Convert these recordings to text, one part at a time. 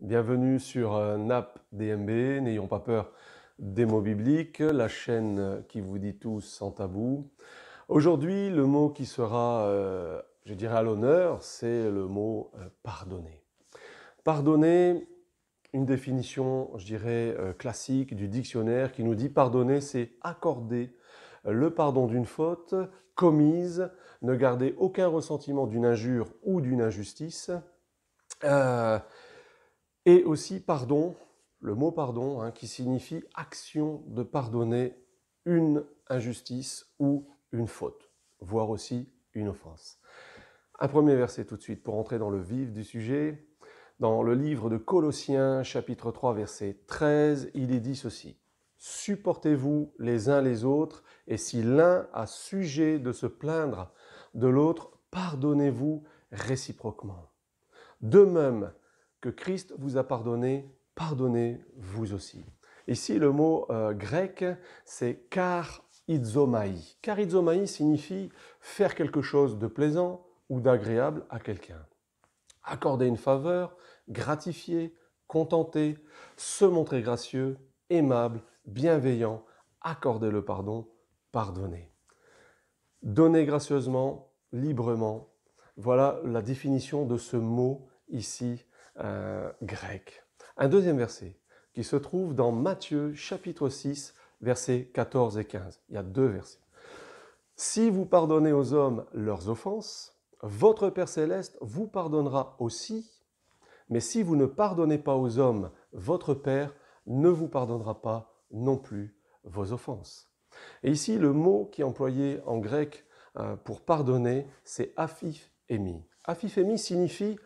Bienvenue sur euh, NAP DMB, n'ayons pas peur des mots bibliques, la chaîne euh, qui vous dit tout sans tabou. Aujourd'hui, le mot qui sera, euh, je dirais, à l'honneur, c'est le mot pardonner. Pardonner, une définition, je dirais, classique du dictionnaire qui nous dit pardonner, c'est accorder le pardon d'une faute commise, ne garder aucun ressentiment d'une injure ou d'une injustice. Et aussi pardon, le mot pardon, hein, qui signifie action de pardonner une injustice ou une faute, voire aussi une offense. Un premier verset tout de suite pour entrer dans le vif du sujet. Dans le livre de Colossiens chapitre 3 verset 13, il est dit ceci. Supportez-vous les uns les autres, et si l'un a sujet de se plaindre de l'autre, pardonnez-vous réciproquement. De même, que Christ vous a pardonné, pardonnez vous aussi. Ici, le mot euh, grec, c'est car Karizomai signifie faire quelque chose de plaisant ou d'agréable à quelqu'un. Accorder une faveur, gratifier, contenter, se montrer gracieux, aimable, bienveillant, accorder le pardon, pardonner. Donner gracieusement, librement. Voilà la définition de ce mot ici euh, grec. Un deuxième verset qui se trouve dans Matthieu chapitre 6, versets 14 et 15. Il y a deux versets. Si vous pardonnez aux hommes leurs offenses, votre Père céleste vous pardonnera aussi. Mais si vous ne pardonnez pas aux hommes, votre Père ne vous pardonnera pas non plus vos offenses. Et ici, le mot qui est employé en grec euh, pour pardonner, c'est afifemi. Afifemi signifie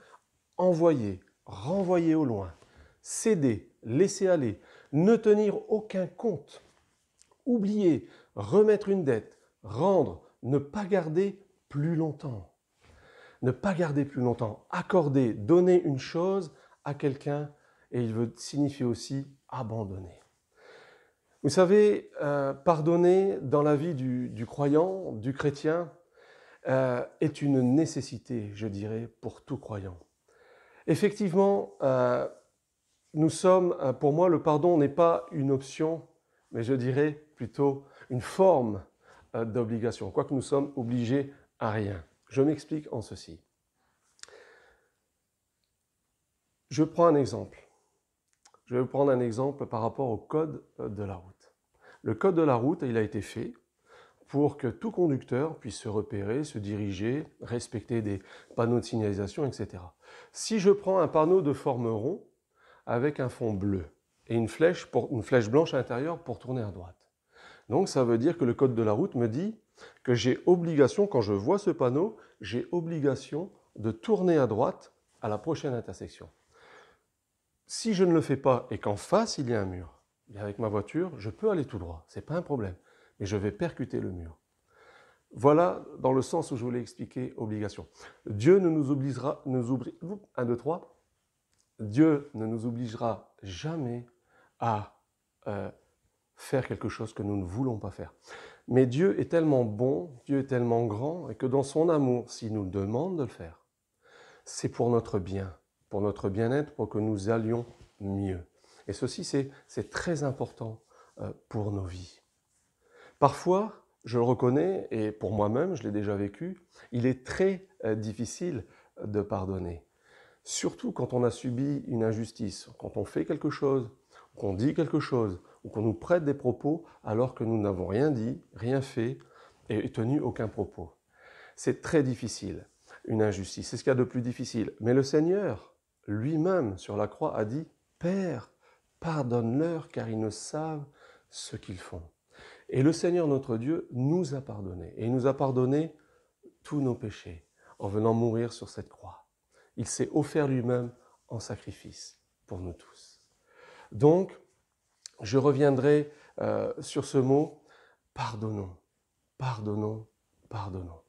envoyer, renvoyer au loin, céder, laisser aller, ne tenir aucun compte, oublier, remettre une dette, rendre, ne pas garder plus longtemps. Ne pas garder plus longtemps, accorder, donner une chose à quelqu'un, et il veut signifier aussi abandonner. Vous savez, euh, pardonner dans la vie du, croyant, du chrétien, euh, est une nécessité, je dirais, pour tout croyant. Effectivement, euh, nous sommes, euh, pour moi, le pardon n'est pas une option, mais je dirais plutôt une forme euh, d'obligation, quoique nous sommes obligés à rien. Je m'explique en ceci. Je prends un exemple. Je vais prendre un exemple par rapport au code de la route. Le code de la route, il a été fait pour que tout conducteur puisse se repérer, se diriger, respecter des panneaux de signalisation, etc. Si je prends un panneau de forme rond avec un fond bleu et une flèche, blanche à l'intérieur pour tourner à droite, donc ça veut dire que le code de la route me dit que j'ai obligation, quand je vois ce panneau, j'ai obligation de tourner à droite à la prochaine intersection. Si je ne le fais pas et qu'en face il y a un mur, eh avec ma voiture, je peux aller tout droit, ce n'est pas un problème et je vais percuter le mur. Voilà dans le sens où je voulais expliquer obligation. Dieu ne nous obligera, nous Dieu ne nous obligera jamais à euh, faire quelque chose que nous ne voulons pas faire. Mais Dieu est tellement bon, Dieu est tellement grand, et que dans son amour, s'il nous demande de le faire, c'est pour notre bien, pour notre bien-être, pour que nous allions mieux. Et ceci, c'est très important euh, pour nos vies. Parfois, je le reconnais, et pour moi-même, je l'ai déjà vécu, il est très euh, difficile de pardonner. Surtout quand on a subi une injustice, quand on fait quelque chose, qu'on dit quelque chose, ou qu'on nous prête des propos alors que nous n'avons rien dit, rien fait, et tenu aucun propos. C'est très difficile, une injustice. C'est ce qu'il y a de plus difficile. Mais le Seigneur, lui-même, sur la croix, a dit, Père, pardonne-leur car ils ne savent ce qu'ils font. Et le Seigneur notre Dieu nous a pardonné. Et il nous a pardonné tous nos péchés en venant mourir sur cette croix. Il s'est offert lui-même en sacrifice pour nous tous. Donc, je reviendrai euh, sur ce mot, pardonnons, pardonnons, pardonnons.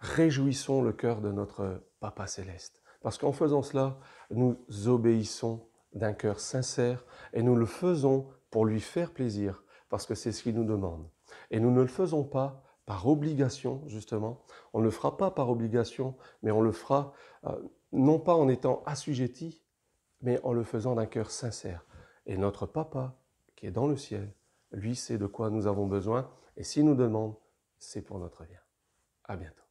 Réjouissons le cœur de notre Papa céleste, parce qu'en faisant cela, nous obéissons d'un cœur sincère et nous le faisons pour lui faire plaisir, parce que c'est ce qu'il nous demande. Et nous ne le faisons pas par obligation, justement. On ne le fera pas par obligation, mais on le fera euh, non pas en étant assujetti, mais en le faisant d'un cœur sincère. Et notre Papa, qui est dans le ciel, lui sait de quoi nous avons besoin, et s'il nous demande, c'est pour notre bien. À bientôt.